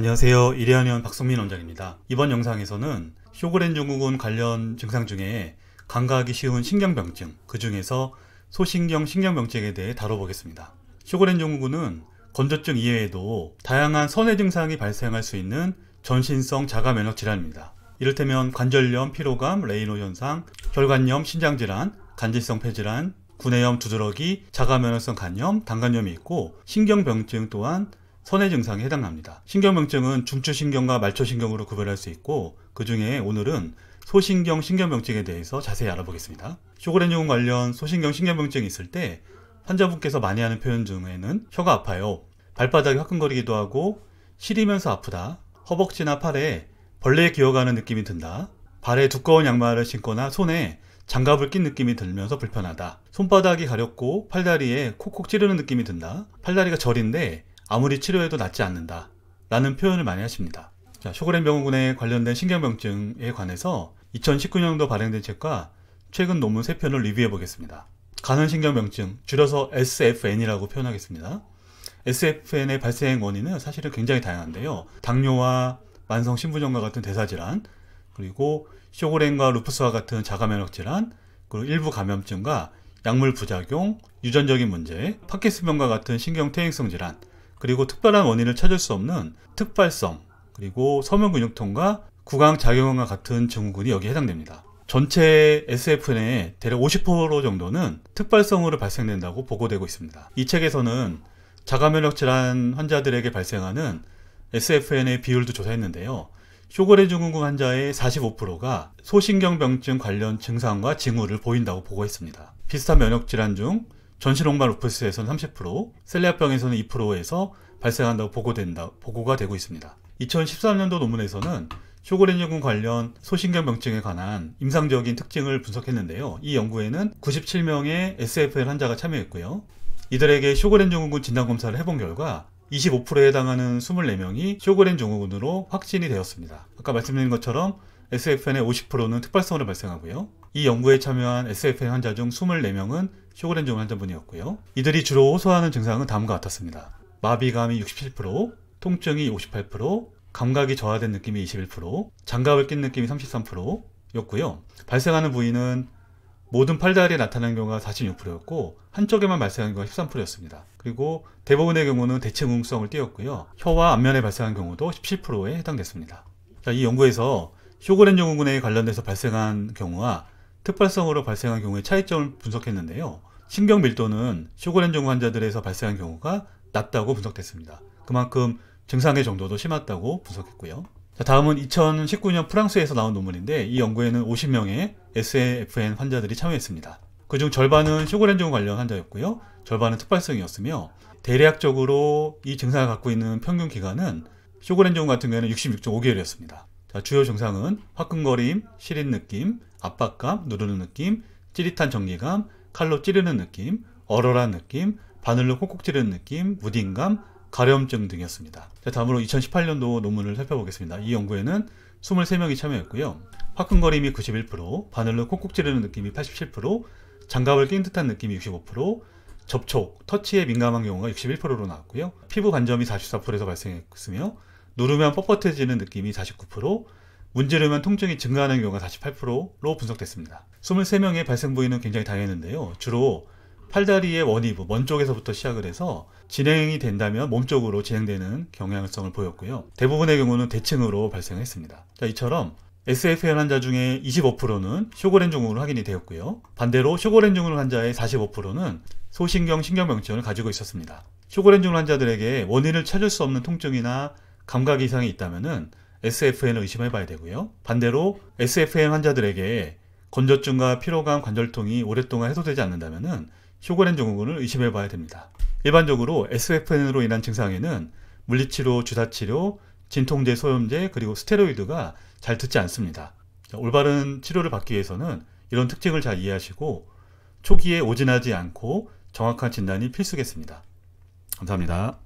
안녕하세요. 이해하면 박성민 원장입니다. 이번 영상에서는 쇼그렌 증후군 관련 증상 중에 감각이 쉬운 신경병증, 그 중에서 소신경 신경병증에 대해 다뤄보겠습니다. 쇼그렌 증후군은 건조증 이외에도 다양한 선해 증상이 발생할 수 있는 전신성 자가 면역 질환입니다. 이를테면 관절염, 피로감, 레이노 현상, 혈관염, 신장 질환, 간질성 폐질환, 구내염, 두드러기, 자가 면역성 간염, 당간염이 있고 신경병증 또한 손해 증상에 해당합니다. 신경병증은 중추신경과 말초신경으로 구별할 수 있고 그 중에 오늘은 소신경 신경병증에 대해서 자세히 알아보겠습니다. 쇼그렌증 관련 소신경 신경병증이 있을 때 환자분께서 많이 하는 표현 중에는 혀가 아파요, 발바닥이 화끈거리기도 하고 시리면서 아프다, 허벅지나 팔에 벌레에 기어가는 느낌이 든다, 발에 두꺼운 양말을 신거나 손에 장갑을 낀 느낌이 들면서 불편하다. 손바닥이 가렵고 팔다리에 콕콕 찌르는 느낌이 든다. 팔다리가 저린데 아무리 치료해도 낫지 않는다 라는 표현을 많이 하십니다. 자, 쇼그렌 병원군에 관련된 신경병증에 관해서 2019년도 발행된 책과 최근 논문 3편을 리뷰해 보겠습니다. 간헐신경병증, 줄여서 SFN이라고 표현하겠습니다. SFN의 발생 원인은 사실은 굉장히 다양한데요. 당뇨와 만성 신부전과 같은 대사질환, 그리고 쇼그렌과 루푸스와 같은 자가면역 질환, 그리고 일부 감염증과 약물 부작용, 유전적인 문제, 파킨슨병과 같은 신경 퇴행성 질환, 그리고 특별한 원인을 찾을 수 없는 특발성 그리고 서면근육통과 구강작용과 같은 증후군이 여기에 해당됩니다. 전체 SFN의 대략 50% 정도는 특발성으로 발생된다고 보고되고 있습니다. 이 책에서는 자가면역 질환 환자들에게 발생하는 SFN의 비율도 조사했는데요. 쇼고렌 증후군 환자의 45%가 소신경병증 관련 증상과 징후를 보인다고 보고했습니다. 비슷한 면역 질환 중 전신홍반 루프스에서는 30%, 셀리아병에서는 2%에서 발생한다고 보고된다, 보고가 되고 있습니다. 2013년도 논문에서는 쇼그렌증군 관련 소신경 병증에 관한 임상적인 특징을 분석했는데요. 이 연구에는 97명의 SFL 환자가 참여했고요. 이들에게 쇼그렌 증후군 진단 검사를 해본 결과 25%에 해당하는 24명이 쇼그렌 증후군으로 확진이 되었습니다. 아까 말씀드린 것처럼 SFN의 50%는 특발성으로 발생하고요. 이 연구에 참여한 SFN 환자 중 24명은 쇼그렌종 환자분이었고요. 이들이 주로 호소하는 증상은 다음과 같았습니다. 마비감이 67%, 통증이 58%, 감각이 저하된 느낌이 21%, 장갑을 낀 느낌이 33%였고요. 발생하는 부위는 모든 팔다리에 나타나는 경우가 46%였고 한쪽에만 발생한 경우가 13%였습니다. 그리고 대부분의 경우는 대체 응성을 띄었고요. 혀와 안면에 발생한 경우도 17%에 해당됐습니다. 자, 이 연구에서 쇼그렌 증후군에 관련돼서 발생한 경우와 특발성으로 발생한 경우의 차이점을 분석했는데요. 신경 밀도는 쇼그렌 증후 환자들에서 발생한 경우가 낮다고 분석됐습니다. 그만큼 증상의 정도도 심하다고 분석했고요. 자, 다음은 2019년 프랑스에서 나온 논문인데 이 연구에는 50명의 SAFN 환자들이 참여했습니다. 그중 절반은 쇼그렌 증후 관련 환자였고요. 절반은 특발성이었으며 대략적으로 이 증상을 갖고 있는 평균 기간은 쇼그렌 증후 같은 경우에는 66.5개월이었습니다. 자, 주요 증상은 화끈거림, 시린 느낌, 압박감, 누르는 느낌, 찌릿한 전리감 칼로 찌르는 느낌, 얼얼한 느낌, 바늘로 콕콕 찌르는 느낌, 무딘감, 가려움증 등이었습니다. 자, 다음으로 2018년도 논문을 살펴보겠습니다. 이 연구에는 23명이 참여했고요. 화끈거림이 91%, 바늘로 콕콕 찌르는 느낌이 87%, 장갑을 낀 듯한 느낌이 65%, 접촉, 터치에 민감한 경우가 61%로 나왔고요. 피부 관점이 44%에서 발생했으며 누르면 뻣뻣해지는 느낌이 49%, 문지르면 통증이 증가하는 경우가 48%로 분석됐습니다. 23명의 발생 부위는 굉장히 다양했는데요. 주로 팔다리의 원이부먼 쪽에서부터 시작을 해서 진행이 된다면 몸쪽으로 진행되는 경향성을 보였고요. 대부분의 경우는 대칭으로 발생했습니다. 자, 이처럼 SFN 환자 중에 25%는 쇼고렌 증후로 확인이 되었고요. 반대로 쇼고렌 증후 환자의 45%는 소신경 신경병증을 가지고 있었습니다. 쇼고렌 증후 환자들에게 원인을 찾을 수 없는 통증이나 감각 이상이 있다면은 SFN을 의심해 봐야 되고요. 반대로 SFN 환자들에게 건조증과 피로감, 관절통이 오랫동안 해소되지 않는다면은 쇼그렌 증후군을 의심해 봐야 됩니다. 일반적으로 SFN으로 인한 증상에는 물리치료, 주사치료, 진통제, 소염제, 그리고 스테로이드가 잘 듣지 않습니다. 올바른 치료를 받기 위해서는 이런 특징을 잘 이해하시고 초기에 오진하지 않고 정확한 진단이 필수겠습니다. 감사합니다.